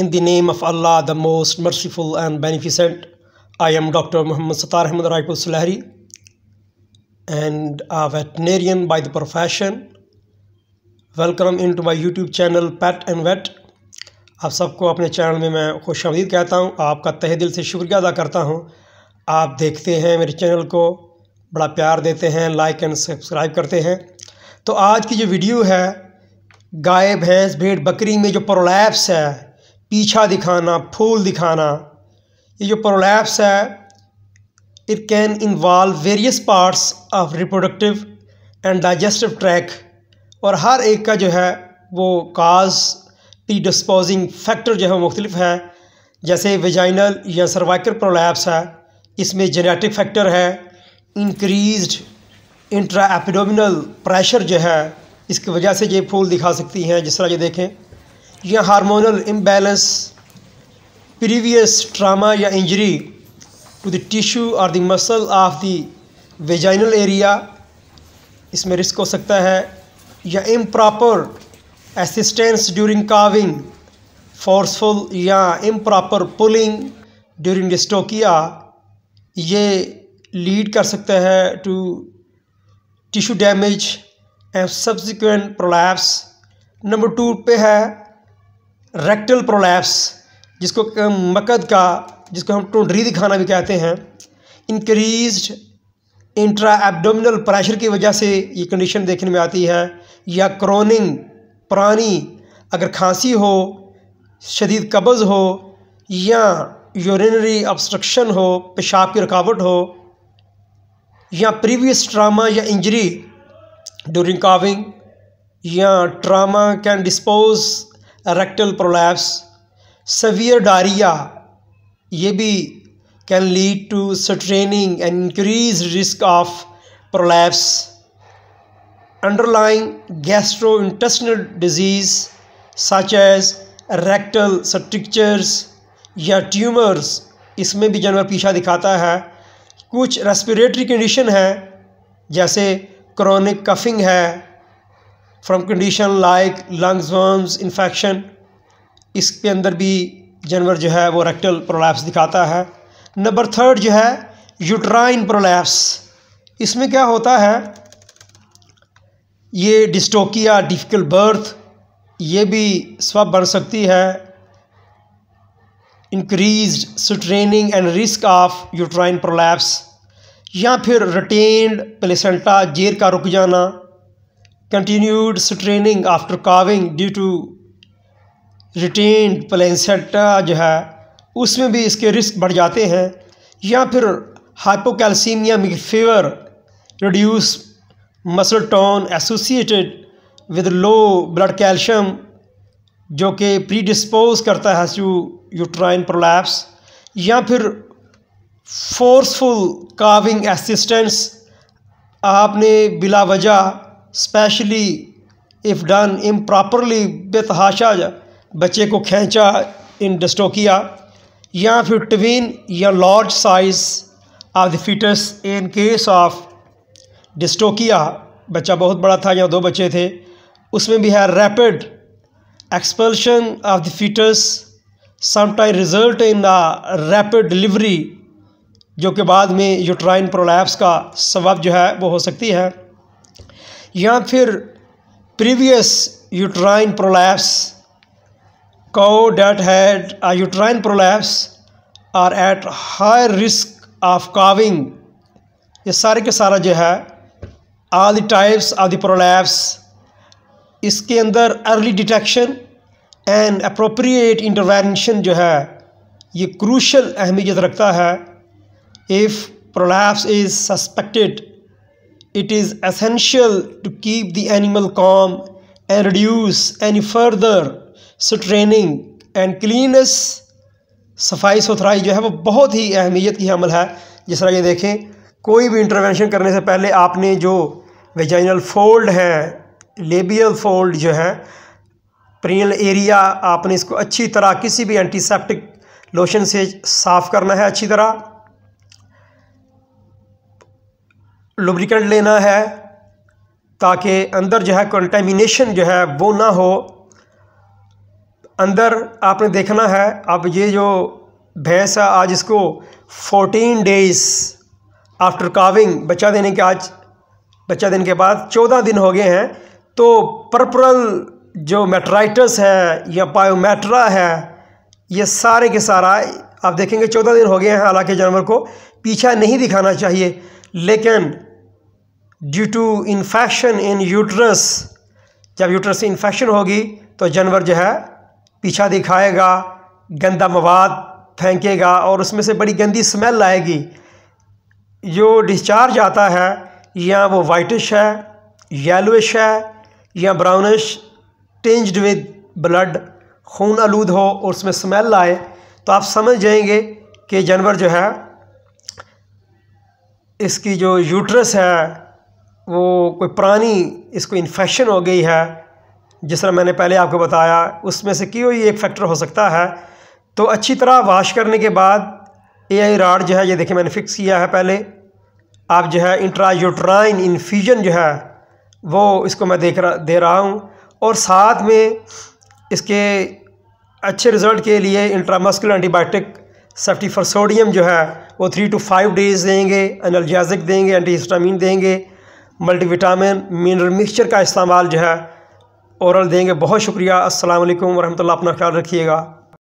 In the name of Allah, the most merciful and beneficent, I am Dr. Muhammad Sattar Ahmed Raipur Salahri and a veterinarian by the profession. Welcome into my YouTube channel Pet and Vet. आप सबको अपने channel में मैं खुश आमदीद कहता हूँ आपका तहे दिल से शुक्रिया अदा करता हूँ आप देखते हैं मेरे चैनल को बड़ा प्यार देते हैं लाइक एंड सब्सक्राइब करते हैं तो आज की जो वीडियो है गाय भैंस भेड़ बकरी में जो प्रोलैप्स है पीछा दिखाना फूल दिखाना ये जो प्रोलैप्स है it can involve various parts of reproductive and digestive tract और हर एक का जो है वो काज डिस्पोजिंग फैक्टर जो है वो मुख्तलिफ है जैसे वेजाइनल या सर्वाइकल प्रोलैप्स है इसमें जेनेटिक फैक्टर है इंक्रीज्ड इंट्रा एपिडोमिनल प्रेशर जो है इसकी वजह से ये फूल दिखा सकती हैं जिस तरह ये देखें या हार्मोनल इम्बैलेंस प्रीवियस ट्रामा या इंजरी टू द टिश्यू और the muscle of the vaginal area इसमें रिस्क हो सकता है या improper assistance during calving forceful या इम्प्रॉपर पुलिंग ड्यूरिंग डिस्टोकिया ये लीड कर सकता है to tissue damage and subsequent prolapse number two पे है रेक्टल प्रोलैप्स जिसको मकद का जिसको हम टोंडरी दिखाना भी कहते हैं इंक्रीज इंट्रा एबडोमिनल प्रेशर की वजह से ये कंडीशन देखने में आती है या क्रोनिंग पुरानी अगर खांसी हो शदीद कब्ज़ हो या यूरिनरी ऑब्स्ट्रक्शन हो पेशाब की रुकावट हो या प्रीवियस ट्रामा या इंजरी ड्यूरिंग काविंग या trauma can dispose rectal prolapse severe diarrhoea ये भी can lead to straining and increase risk of prolapse underlying gastro intestinal disease such as rectal strictures या ट्यूमर्स इसमें भी जानवर पीछा दिखाता है कुछ रेस्पिरेटरी कंडीशन है जैसे क्रॉनिक कफिंग है from condition like lungs worms infection इसके अंदर भी जानवर जो है वो रेक्टल प्रोलैप्स दिखाता है नंबर थर्ड जो है यूट्राइन प्रोलैप्स इसमें क्या होता है ये डिस्टोकिया डिफिकल्ट बर्थ ये भी स्वब बन सकती है increase straining and risk of uterine prolapse या फिर रिटेन्ड प्लेसेंटा जेर का रुक जाना continued straining after carving due to retained placenta जो है उसमें भी इसके रिस्क बढ़ जाते हैं या फिर hypocalcaemia fever reduce muscle tone associated with low blood calcium जो कि प्रीडिस्पोज करता है टू यूट्राइन प्रोलैप्स या फिर फोर्सफुल काविंग असिस्टेंस आपने बिला वजह स्पेशली इफ़ डन इम्प्रॉपरली बेतहाशा बच्चे को खींचा इन डिस्टोकिया या फिर टवीन या large size of the foetus in case of dystocia बच्चा बहुत बड़ा था या दो बच्चे थे उसमें भी है rapid expulsion of the foetus sometime result in the rapid delivery जो कि बाद में यूट्राइन प्रोलैप्स का सबब जो है वो हो सकती है या फिर previous uterine prolapse cow that had a uterine prolapse are at high risk of calving ये सारे के सारा जो है all the types of the prolapse इसके अंदर early detection and appropriate intervention जो है ये क्रूशल अहमियत रखता है if prolapse is suspected it is essential to keep the animal calm and reduce any further straining and cleanness सफाई सुथराई जो है वो बहुत ही अहमियत की अमल है जिस तरह ये देखें कोई भी इंटरवेंशन करने से पहले आपने जो वेजाइनल फोल्ड है लेबियल फोल्ड जो है प्रियल एरिया आपने इसको अच्छी तरह किसी भी एंटीसेप्टिक लोशन से साफ़ करना है अच्छी तरह लुब्रिकेंट लेना है ताकि अंदर जो है कंटेमिनेशन जो है वो ना हो अंदर आपने देखना है अब ये जो भैंस है आज इसको फोर्टीन डेज़ आफ्टर काविंग बच्चा देने के आज बच्चा देने के बाद चौदह दिन हो गए हैं तो पर्पल जो मेट्राइटस है या पायोमेट्रा है ये सारे के सारा आप देखेंगे चौदह दिन हो गए हैं हालांकि जानवर को पीछा नहीं दिखाना चाहिए लेकिन due to infection in uterus जब यूट्रस से इन्फेक्शन होगी तो जानवर जो है पीछा दिखाएगा गंदा मवाद फेंकेगा और उसमें से बड़ी गंदी स्मेल आएगी जो डिस्चार्ज आता है या वो वाइटिश है येलोइश है या ब्राउनिश टेंज्ड विद ब्लड खून आलूद हो और उसमें स्मेल आए तो आप समझ जाएंगे कि जानवर जो है इसकी जो यूट्रस है वो कोई पुरानी इसको इन्फेक्शन हो गई है जिस तरह मैंने पहले आपको बताया उसमें से क्यों एक फैक्टर हो सकता है तो अच्छी तरह वाश करने के बाद ए आई राड जो है ये देखिए मैंने फिक्स किया है पहले आप जो है इंट्रायूट्राइन इन्फ्यूजन जो है वो इसको मैं देख रहा दे रहा हूँ और साथ में इसके अच्छे रिज़ल्ट के लिए intramuscular antibiotic ceftiofur sodium जो है वो थ्री टू फाइव डेज़ देंगे एनर्जाजिक देंगे एंटी हिस्टामिन देंगे मल्टीविटामिन मिनरल मिक्सचर का इस्तेमाल जो है औरल देंगे बहुत शुक्रिया असल वरहमल अपना ख्याल रखिएगा